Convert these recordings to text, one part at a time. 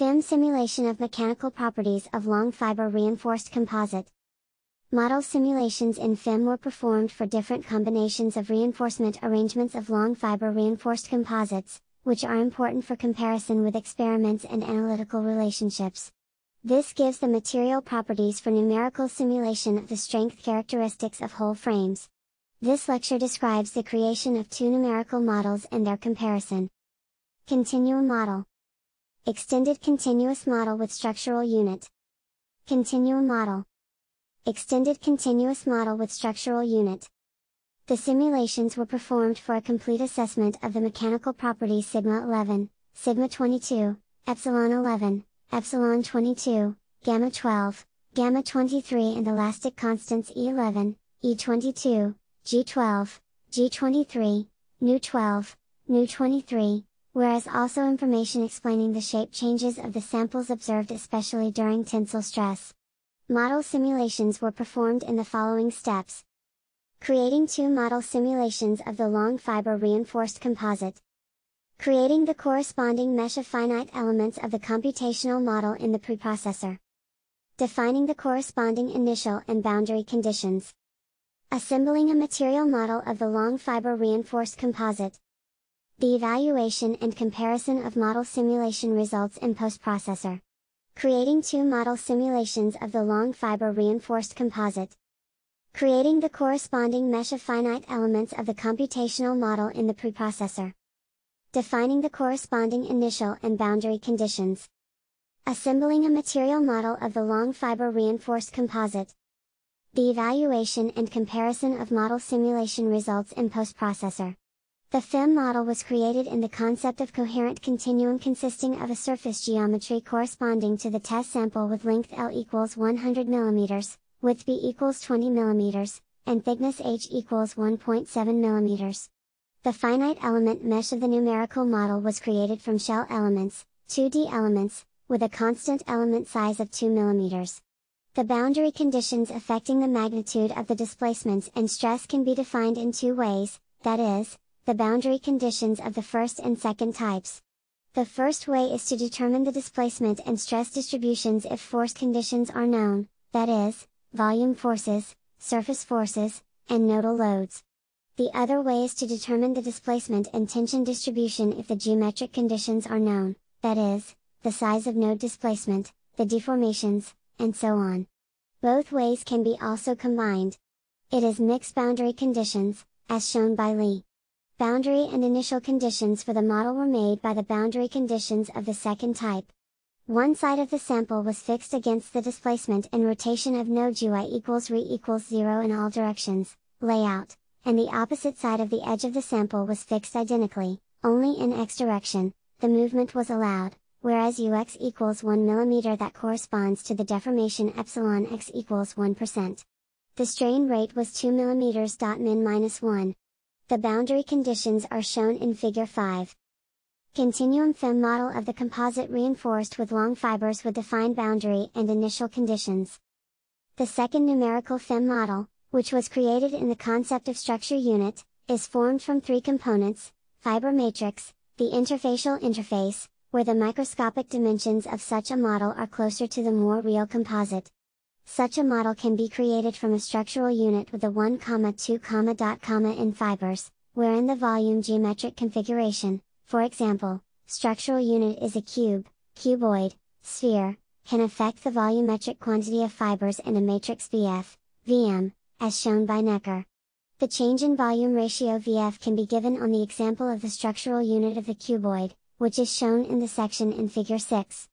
FIM simulation of mechanical properties of long fiber reinforced composite. Model simulations in FIM were performed for different combinations of reinforcement arrangements of long fiber reinforced composites, which are important for comparison with experiments and analytical relationships. This gives the material properties for numerical simulation of the strength characteristics of whole frames. This lecture describes the creation of two numerical models and their comparison. Continuum model Extended continuous model with structural unit. Continuum model. Extended continuous model with structural unit. The simulations were performed for a complete assessment of the mechanical properties sigma 11, sigma 22, epsilon 11, epsilon 22, gamma 12, gamma 23 and elastic constants E11, E22, G12, G23, nu 12, nu 23, whereas also information explaining the shape changes of the samples observed especially during tensile stress. Model simulations were performed in the following steps. Creating two model simulations of the long fiber reinforced composite. Creating the corresponding mesh of finite elements of the computational model in the preprocessor. Defining the corresponding initial and boundary conditions. Assembling a material model of the long fiber reinforced composite. The evaluation and comparison of model simulation results in post-processor. Creating two model simulations of the long fiber reinforced composite. Creating the corresponding mesh of finite elements of the computational model in the preprocessor. Defining the corresponding initial and boundary conditions. Assembling a material model of the long fiber reinforced composite. The evaluation and comparison of model simulation results in post-processor. The FEM model was created in the concept of coherent continuum consisting of a surface geometry corresponding to the test sample with length L equals 100 mm, width B equals 20 mm, and thickness H equals 1.7 mm. The finite element mesh of the numerical model was created from shell elements, 2D elements, with a constant element size of 2 mm. The boundary conditions affecting the magnitude of the displacements and stress can be defined in two ways, that is, the boundary conditions of the first and second types. The first way is to determine the displacement and stress distributions if force conditions are known, that is, volume forces, surface forces, and nodal loads. The other way is to determine the displacement and tension distribution if the geometric conditions are known, that is, the size of node displacement, the deformations, and so on. Both ways can be also combined. It is mixed boundary conditions, as shown by Lee. Boundary and initial conditions for the model were made by the boundary conditions of the second type. One side of the sample was fixed against the displacement and rotation of node ui equals re equals 0 in all directions, layout, and the opposite side of the edge of the sample was fixed identically, only in x direction, the movement was allowed, whereas ux equals 1 mm that corresponds to the deformation epsilon x equals 1%. The strain rate was 2 mm min minus 1, the boundary conditions are shown in Figure 5. Continuum FEM model of the composite reinforced with long fibers with defined boundary and initial conditions. The second numerical FEM model, which was created in the concept of structure unit, is formed from three components, fiber matrix, the interfacial interface, where the microscopic dimensions of such a model are closer to the more real composite, such a model can be created from a structural unit with a 1, 2, dot, in fibers, wherein the volume geometric configuration, for example, structural unit is a cube, cuboid, sphere, can affect the volumetric quantity of fibers in a matrix VF, VM, as shown by Necker. The change in volume ratio VF can be given on the example of the structural unit of the cuboid, which is shown in the section in Figure 6.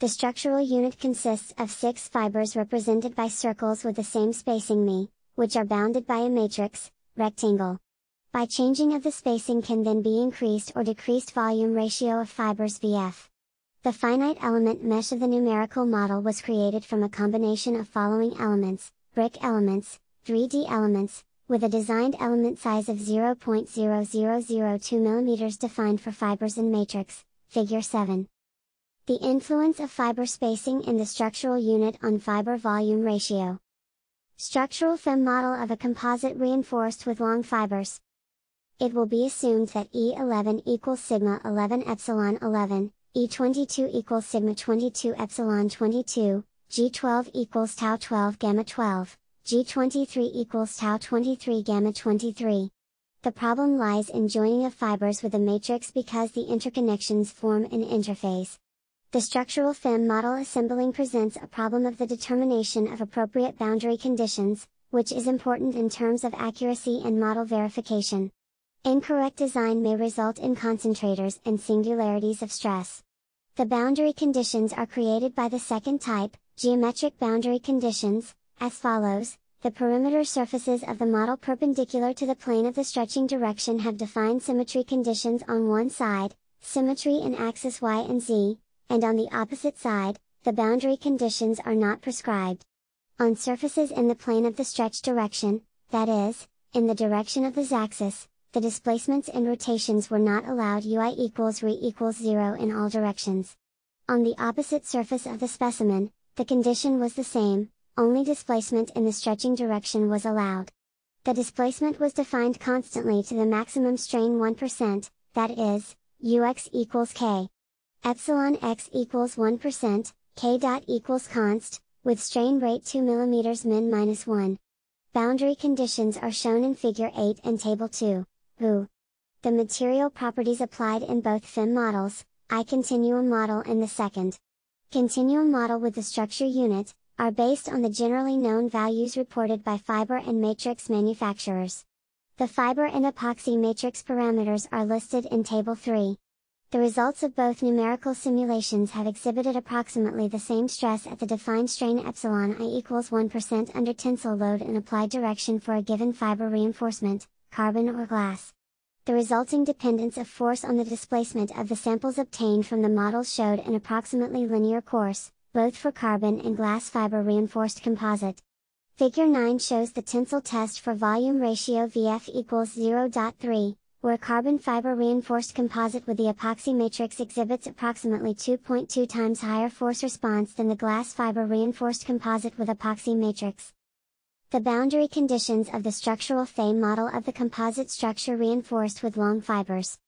The structural unit consists of six fibers represented by circles with the same spacing me, which are bounded by a matrix, rectangle. By changing of the spacing can then be increased or decreased volume ratio of fibers VF. The finite element mesh of the numerical model was created from a combination of following elements, brick elements, 3D elements, with a designed element size of 0.0002 mm defined for fibers and matrix, figure 7. The influence of fiber spacing in the structural unit on fiber volume ratio. Structural FEM model of a composite reinforced with long fibers. It will be assumed that E11 equals sigma 11 epsilon 11, E22 equals sigma 22 epsilon 22, G12 equals tau 12 gamma 12, G23 equals tau 23 gamma 23. The problem lies in joining of fibers with a matrix because the interconnections form an interface, the structural FEM model assembling presents a problem of the determination of appropriate boundary conditions, which is important in terms of accuracy and model verification. Incorrect design may result in concentrators and singularities of stress. The boundary conditions are created by the second type, geometric boundary conditions, as follows, the perimeter surfaces of the model perpendicular to the plane of the stretching direction have defined symmetry conditions on one side, symmetry in axis y and z, and on the opposite side, the boundary conditions are not prescribed. On surfaces in the plane of the stretch direction, that is, in the direction of the z-axis, the displacements and rotations were not allowed ui equals re equals 0 in all directions. On the opposite surface of the specimen, the condition was the same, only displacement in the stretching direction was allowed. The displacement was defined constantly to the maximum strain 1%, that is, ux equals k epsilon x equals 1%, k dot equals const, with strain rate 2 mm min minus 1. Boundary conditions are shown in figure 8 and table 2. Boo. The material properties applied in both FIM models, I continuum model and the second continuum model with the structure unit, are based on the generally known values reported by fiber and matrix manufacturers. The fiber and epoxy matrix parameters are listed in Table 3 the results of both numerical simulations have exhibited approximately the same stress at the defined strain epsilon i equals 1% under tensile load in applied direction for a given fiber reinforcement, carbon or glass. The resulting dependence of force on the displacement of the samples obtained from the model showed an approximately linear course, both for carbon and glass fiber reinforced composite. Figure 9 shows the tensile test for volume ratio VF equals 0.3, where carbon fiber reinforced composite with the epoxy matrix exhibits approximately 2.2 times higher force response than the glass fiber reinforced composite with epoxy matrix. The boundary conditions of the structural FEM model of the composite structure reinforced with long fibers.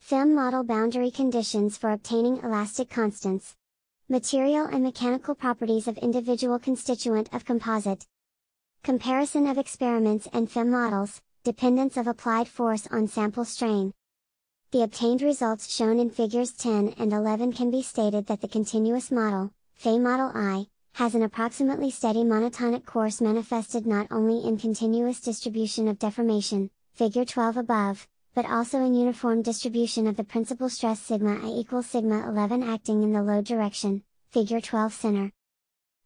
FEM model boundary conditions for obtaining elastic constants. Material and mechanical properties of individual constituent of composite. Comparison of experiments and FEM models, dependence of applied force on sample strain. The obtained results shown in figures 10 and 11 can be stated that the continuous model, Fay model I, has an approximately steady monotonic course manifested not only in continuous distribution of deformation, figure 12 above, but also in uniform distribution of the principal stress sigma i equals sigma 11 acting in the load direction, figure 12 center.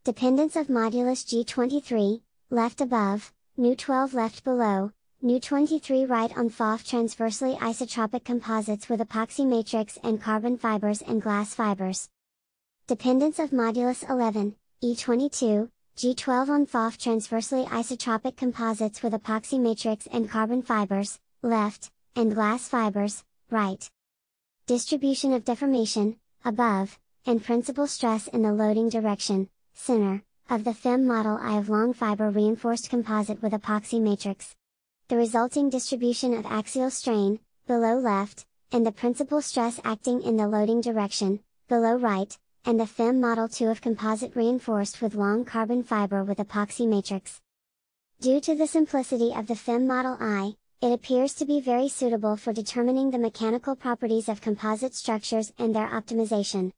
Dependence of modulus G23, left above, nu 12 left below, New 23 Right on FOF transversely isotropic composites with epoxy matrix and carbon fibers and glass fibers. Dependence of modulus 11, E22, G12 on FOF transversely isotropic composites with epoxy matrix and carbon fibers, left, and glass fibers, right. Distribution of deformation, above, and principal stress in the loading direction, center, of the FEM model I of long fiber reinforced composite with epoxy matrix the resulting distribution of axial strain, below left, and the principal stress acting in the loading direction, below right, and the FEM Model 2 of composite reinforced with long carbon fiber with epoxy matrix. Due to the simplicity of the FEM Model I, it appears to be very suitable for determining the mechanical properties of composite structures and their optimization.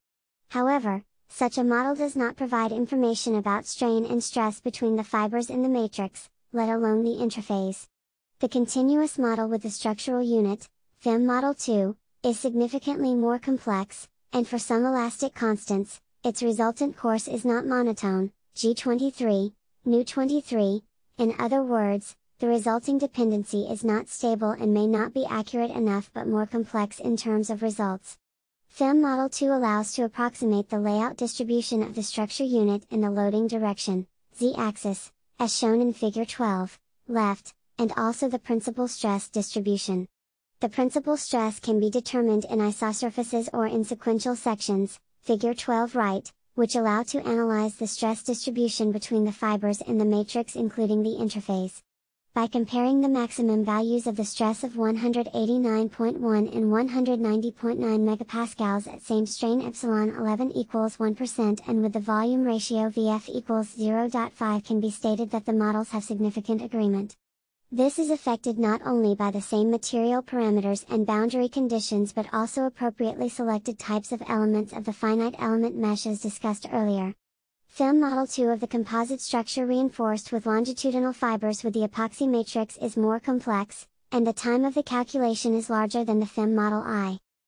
However, such a model does not provide information about strain and stress between the fibers in the matrix, let alone the interphase. The continuous model with the structural unit, FEM Model 2, is significantly more complex, and for some elastic constants, its resultant course is not monotone, G23, Nu23, in other words, the resulting dependency is not stable and may not be accurate enough but more complex in terms of results. FEM Model 2 allows to approximate the layout distribution of the structure unit in the loading direction, z-axis, as shown in Figure 12, left, and also the principal stress distribution. The principal stress can be determined in isosurfaces or in sequential sections, figure 12 right, which allow to analyze the stress distribution between the fibers in the matrix including the interface. By comparing the maximum values of the stress of 189.1 and 190.9 MPa at same strain epsilon 11 equals 1% and with the volume ratio VF equals 0.5 can be stated that the models have significant agreement. This is affected not only by the same material parameters and boundary conditions but also appropriately selected types of elements of the finite element mesh as discussed earlier. Film Model 2 of the composite structure reinforced with longitudinal fibers with the epoxy matrix is more complex, and the time of the calculation is larger than the film Model I.